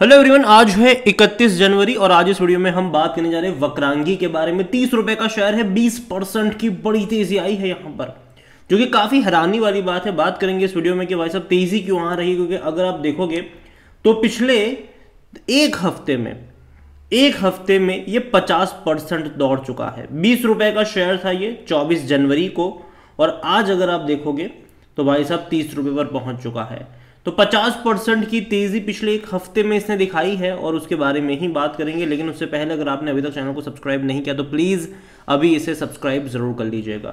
hello everyone आज है 31 जनवरी और आज इस वीडियो में हम बात करने जा रहे हैं वक्रांगी के बारे में तीस रुपए का शेयर है 20 परसेंट की बड़ी तेजी आई है यहाँ पर जो कि काफ़ी हैरानी वाली बात है बात करेंगे इस वीडियो में कि भाई साहब तेजी क्यों आ रही है क्योंकि अगर आप देखोगे तो पिछले एक हफ्ते में एक हफ्ते में ये पचास परसेंट दौड़ चुका है बीस का शेयर था ये चौबीस जनवरी को और आज अगर आप देखोगे तो भाई साहब तीस रुपये पर पहुंच चुका है तो 50 परसेंट की तेज़ी पिछले एक हफ्ते में इसने दिखाई है और उसके बारे में ही बात करेंगे लेकिन उससे पहले अगर आपने अभी तक चैनल को सब्सक्राइब नहीं किया तो प्लीज़ अभी इसे सब्सक्राइब ज़रूर कर लीजिएगा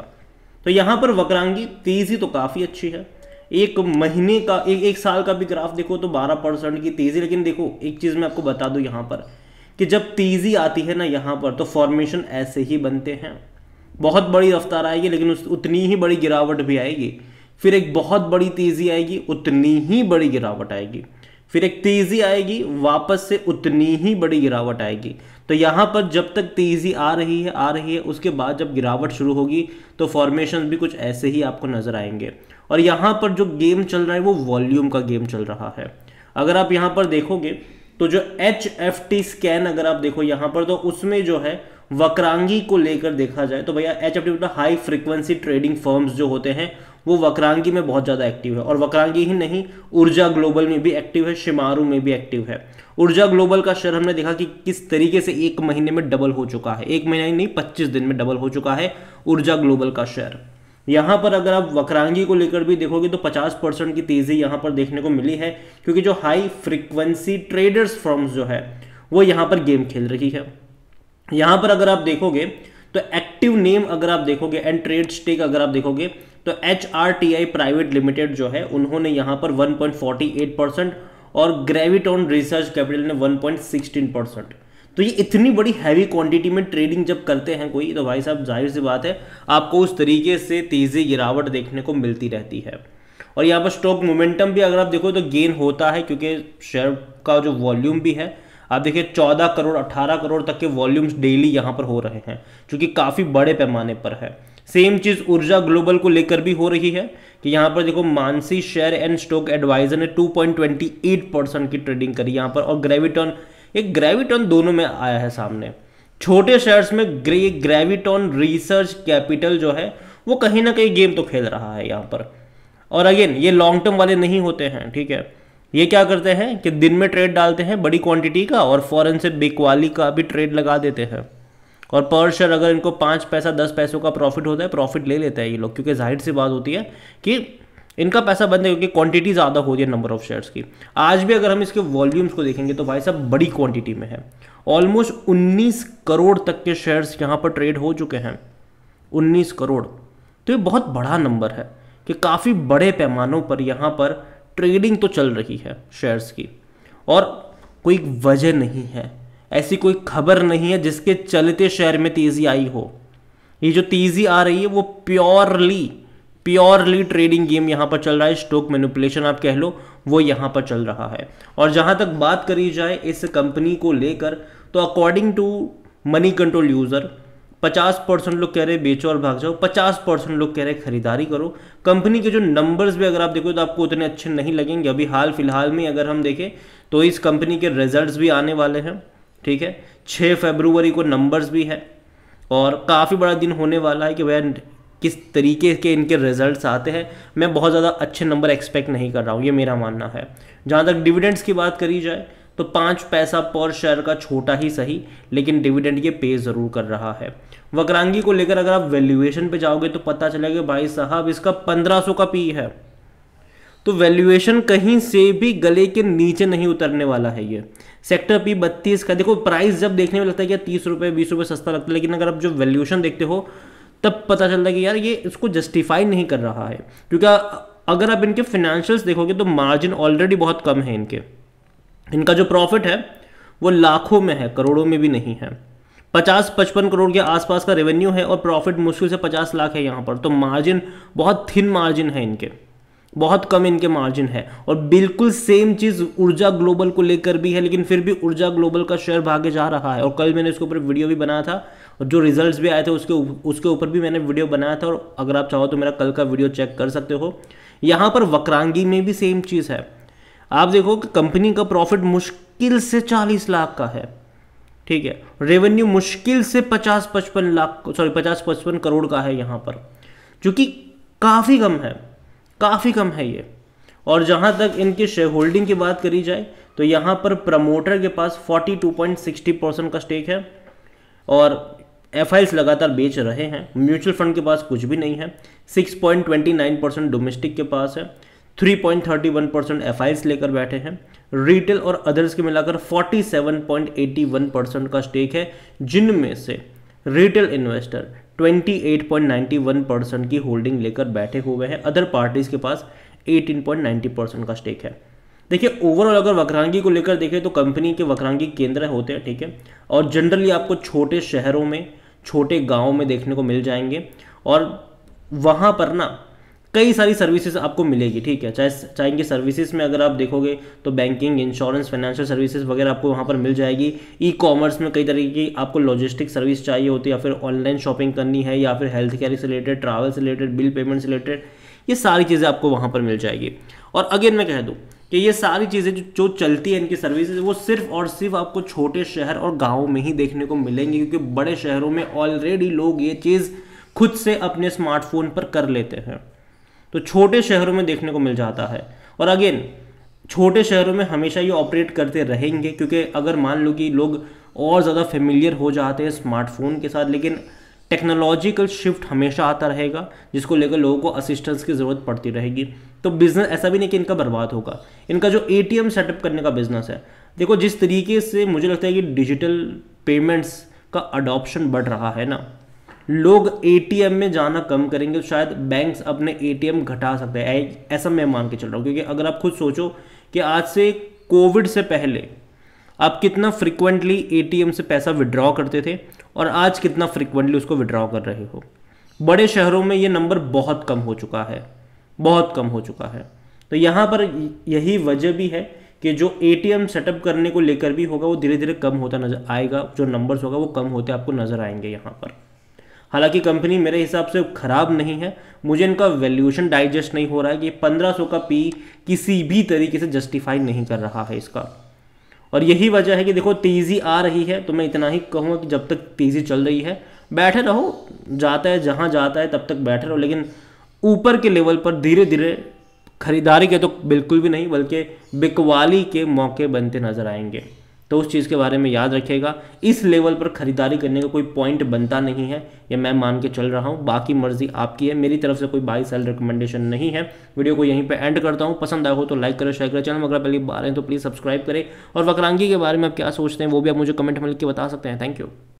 तो यहाँ पर वक्रांगी तेज़ी तो काफ़ी अच्छी है एक महीने का एक एक साल का भी ग्राफ देखो तो 12 परसेंट की तेज़ी लेकिन देखो एक चीज़ मैं आपको बता दू यहाँ पर कि जब तेज़ी आती है ना यहाँ पर तो फॉर्मेशन ऐसे ही बनते हैं बहुत बड़ी रफ्तार आएगी लेकिन उतनी ही बड़ी गिरावट भी आएगी फिर एक बहुत बड़ी तेज़ी आएगी उतनी ही बड़ी गिरावट आएगी फिर एक तेज़ी आएगी वापस से उतनी ही बड़ी गिरावट आएगी तो यहाँ पर जब तक तेज़ी आ रही है आ रही है उसके बाद जब गिरावट शुरू होगी तो फॉर्मेशन भी कुछ ऐसे ही आपको नज़र आएंगे और यहाँ पर जो गेम चल रहा है वो वॉल्यूम का गेम चल रहा है अगर आप यहाँ पर देखोगे तो जो एच एफ टी स्कैन अगर आप देखो यहाँ पर तो उसमें जो है वक्रांगी को लेकर देखा जाए तो भैया H F T high frequency trading firms जो होते हैं वो वक्रांगी में बहुत ज़्यादा एक्टिव है और वक्रांगी ही नहीं ऊर्जा ग्लोबल में भी एक्टिव है शिमारू में भी एक्टिव है ऊर्जा ग्लोबल का शेयर हमने देखा कि किस तरीके से एक महीने में डबल हो चुका है एक ही नहीं पच्चीस दिन में डबल हो चुका है ऊर्जा ग्लोबल का शेयर यहाँ पर अगर आप वक्रांगी को लेकर भी देखोगे तो 50 परसेंट की तेज़ी यहाँ पर देखने को मिली है क्योंकि जो हाई फ्रिक्वेंसी ट्रेडर्स फॉर्म्स जो है वो यहाँ पर गेम खेल रही है यहाँ पर अगर आप देखोगे तो एक्टिव नेम अगर आप देखोगे एंड ट्रेड स्टेक अगर आप देखोगे तो एच प्राइवेट लिमिटेड जो है उन्होंने यहाँ पर 1.48 परसेंट और ग्रेविटॉन रिसर्च कैपिटल ने 1.16 परसेंट तो ये इतनी बड़ी हैवी क्वांटिटी में ट्रेडिंग जब करते हैं कोई तो भाई साहब जाहिर सी बात है आपको उस तरीके से तेज़ी गिरावट देखने को मिलती रहती है और यहाँ पर स्टॉक मोमेंटम भी अगर आप देखो तो गेन होता है क्योंकि शेयर का जो वॉल्यूम भी है आप देखिए चौदह करोड़ अट्ठारह करोड़ तक के वॉल्यूम्स डेली यहाँ पर हो रहे हैं जो काफ़ी बड़े पैमाने पर है सेम चीज़ ऊर्जा ग्लोबल को लेकर भी हो रही है कि यहाँ पर देखो Mansi share and stock advisor ने 2.28 परसेंट की ट्रेडिंग करी यहाँ पर और ग्रेविटॉन एक ग्रेविटॉन दोनों में आया है सामने छोटे शेयर्स में ग्रे ग्रेविटॉन रिसर्च कैपिटल जो है वो कहीं ना कहीं गेम तो खेल रहा है यहाँ पर और अगेन ये लॉन्ग टर्म वाले नहीं होते हैं ठीक है ये क्या करते हैं कि दिन में ट्रेड डालते हैं बड़ी क्वांटिटी का और फॉरेन से बिकवाली का भी ट्रेड लगा देते हैं और पर शेयर अगर इनको पाँच पैसा दस पैसों का प्रॉफिट होता है प्रॉफिट ले लेता है ये लोग क्योंकि जाहिर सी बात होती है कि इनका पैसा बंद है क्योंकि क्वांटिटी ज़्यादा होती है नंबर ऑफ शेयर्स की आज भी अगर हम इसके वॉल्यूम्स को देखेंगे तो भाई साहब बड़ी क्वांटिटी में है ऑलमोस्ट 19 करोड़ तक के शेयर्स यहाँ पर ट्रेड हो चुके हैं 19 करोड़ तो ये बहुत बड़ा नंबर है कि काफ़ी बड़े पैमानों पर यहाँ पर ट्रेडिंग तो चल रही है शेयर्स की और कोई वजह नहीं है ऐसी कोई खबर नहीं है जिसके चलते शेयर में तेज़ी आई हो ये जो तेज़ी आ रही है वो प्योरली प्योरली ट्रेडिंग गेम यहां पर चल रहा है स्टॉक मैनिपुलेशन आप कह लो वो यहां पर चल रहा है और जहां तक बात करी जाए इस कंपनी को लेकर तो according to Moneycontrol user पचास परसेंट लोग कह रहे हैं बेचो और भाग जाओ पचास परसेंट लोग कह रहे हैं खरीदारी करो कंपनी के जो नंबर्स भी अगर आप देखो तो आपको उतने अच्छे नहीं लगेंगे अभी हाल फिलहाल में अगर हम देखें तो इस कंपनी के रिजल्ट्स भी आने वाले हैं ठीक है छः फेबरुवरी को नंबर्स भी है और काफ़ी बड़ा दिन होने वाला है कि वह किस तरीके के इनके रिजल्ट्स आते हैं मैं बहुत ज़्यादा अच्छे नंबर एक्सपेक्ट नहीं कर रहा हूँ ये मेरा मानना है जहाँ तक डिविडेंड्स की बात करी जाए तो पाँच पैसा पर शेयर का छोटा ही सही लेकिन डिविडेंड ये पे ज़रूर कर रहा है वक्रांगी को लेकर अगर आप वैल्यूएशन पे जाओगे तो पता चलेगा भाई साहब इसका 1500 का पी है तो वैल्यूएशन कहीं से भी गले के नीचे नहीं उतरने वाला है ये सेक्टर पी बत्तीस का देखो प्राइस जब देखने में लगता है कि तीस रुपये बीस रुपये सस्ता लगता है लेकिन अगर आप जो वैल्यूशन देखते हो तब पता चलता है कि यार ये इसको जस्टिफाई नहीं कर रहा है क्योंकि अगर आप इनके फिनेंशियल्स देखोगे तो मार्जिन ऑलरेडी बहुत कम है इनके इनका जो प्रॉफिट है वो लाखों में है करोड़ों में भी नहीं है पचास पचपन करोड़ के आसपास का रेवेन्यू है और प्रॉफिट मुश्किल से पचास लाख है यहाँ पर तो मार्जिन बहुत थिन मार्जिन है इनके बहुत कम इनके मार्जिन है और बिल्कुल सेम चीज़ ऊर्जा ग्लोबल को लेकर भी है लेकिन फिर भी ऊर्जा ग्लोबल का शेयर भागे जा रहा है और कल मैंने इसके ऊपर वीडियो भी बनाया था और जो रिजल्ट्स भी आए थे उसके उसके ऊपर भी मैंने वीडियो बनाया था और अगर आप चाहो तो मेरा कल का वीडियो चेक कर सकते हो यहाँ पर वक्रांगी में भी सेम चीज़ है आप देखो कि कंपनी का प्रॉफिट मुश्किल से चालीस लाख का है ठीक है रेवेन्यू मुश्किल से पचास पचपन लाख सॉरी पचास पचपन करोड़ का है यहाँ पर जो कि काफ़ी कम है काफ़ी कम है ये और जहाँ तक इनके शेयर होल्डिंग की बात करी जाए तो यहाँ पर प्रमोटर के पास 42.60 परसेंट का स्टेक है और एफ लगातार बेच रहे हैं म्यूचुअल फंड के पास कुछ भी नहीं है 6.29 परसेंट डोमेस्टिक के पास है 3.31 परसेंट एफ लेकर बैठे हैं रिटेल और अदर्स के मिलाकर 47.81 परसेंट का स्टेक है जिनमें से रिटेल इन्वेस्टर 28.91 परसेंट की होल्डिंग लेकर बैठे हुए हैं अदर पार्टीज के पास 18.90 परसेंट का स्टेक है देखिए ओवरऑल अगर वक्रांगी को लेकर देखें तो कंपनी के वक्रांगी केंद्र होते हैं ठीक है और जनरली आपको छोटे शहरों में छोटे गाँव में देखने को मिल जाएंगे और वहाँ पर ना कई सारी सर्विसेज आपको मिलेगी ठीक है चाहे चाहे इनकी सर्विसेज में अगर आप देखोगे तो बैंकिंग इंश्योरेंस फाइनेंशियल सर्विसेज वगैरह आपको वहाँ पर मिल जाएगी ई कॉमर्स में कई तरीके की आपको लॉजिस्टिक सर्विस चाहिए होती है या फिर ऑनलाइन शॉपिंग करनी है या फिर हेल्थ केयर से रिलेटेड ट्रैवल से रिलेटेड बिल पेमेंट से रिलेटेड ये सारी चीज़ें आपको वहाँ पर मिल जाएगी और अगेन मैं कह दूँ कि ये सारी चीज़ें जो जो चलती है इनकी सर्विसेज वो सिर्फ और सिर्फ आपको छोटे शहर और गाँव में ही देखने को मिलेंगी क्योंकि बड़े शहरों में ऑलरेडी लोग ये चीज़ खुद से अपने स्मार्टफोन पर कर लेते हैं तो छोटे शहरों में देखने को मिल जाता है और अगेन छोटे शहरों में हमेशा ये ऑपरेट करते रहेंगे क्योंकि अगर मान लो कि लोग और ज़्यादा फेमिलियर हो जाते हैं स्मार्टफोन के साथ लेकिन टेक्नोलॉजिकल शिफ्ट हमेशा आता रहेगा जिसको लेकर लोगों को असिस्टेंस की ज़रूरत पड़ती रहेगी तो बिज़नेस ऐसा भी नहीं कि इनका बर्बाद होगा इनका जो ए सेटअप करने का बिज़नेस है देखो जिस तरीके से मुझे लगता है कि डिजिटल पेमेंट्स का अडॉप्शन बढ़ रहा है ना लोग एटीएम में जाना कम करेंगे तो शायद बैंक्स अपने एटीएम घटा सकते हैं ऐसा मैं मान के चल रहा हूँ क्योंकि अगर आप खुद सोचो कि आज से कोविड से पहले आप कितना फ्रिक्वेंटली एटीएम से पैसा विड्रॉ करते थे और आज कितना फ्रिक्वेंटली उसको विड्रॉ कर रहे हो बड़े शहरों में ये नंबर बहुत कम हो चुका है बहुत कम हो चुका है तो यहाँ पर यही वजह भी है कि जो ए सेटअप करने को लेकर भी होगा वो धीरे धीरे कम होता नजर आएगा जो नंबर्स होगा वो कम होते आपको नजर आएंगे यहाँ पर हालांकि कंपनी मेरे हिसाब से ख़राब नहीं है मुझे इनका वैल्यूशन डाइजेस्ट नहीं हो रहा है कि 1500 का पी किसी भी तरीके से जस्टिफाई नहीं कर रहा है इसका और यही वजह है कि देखो तेज़ी आ रही है तो मैं इतना ही कहूँगा कि जब तक तेज़ी चल रही है बैठे रहो जाता है जहाँ जाता है तब तक बैठे रहो लेकिन ऊपर के लेवल पर धीरे धीरे खरीदारी के तो बिल्कुल भी नहीं बल्कि बिकवाली के मौके बनते नज़र आएंगे तो उस चीज़ के बारे में याद रखिएगा इस लेवल पर ख़रीदारी करने का कोई पॉइंट बनता नहीं है ये मैं मान के चल रहा हूँ बाकी मर्जी आपकी है मेरी तरफ से कोई बाई सेल रिकमेंडेशन नहीं है वीडियो को यहीं पे एंड करता हूँ पसंद आया हो तो लाइक करें शेयर करें चैनल में अगर पहली बार हैं तो प्लीज़ सब्सक्राइब करें और वक्रांगी के बारे में आप क्या सोचते हैं वो भी आप मुझे कमेंट में लिख के बता सकते हैं थैंक यू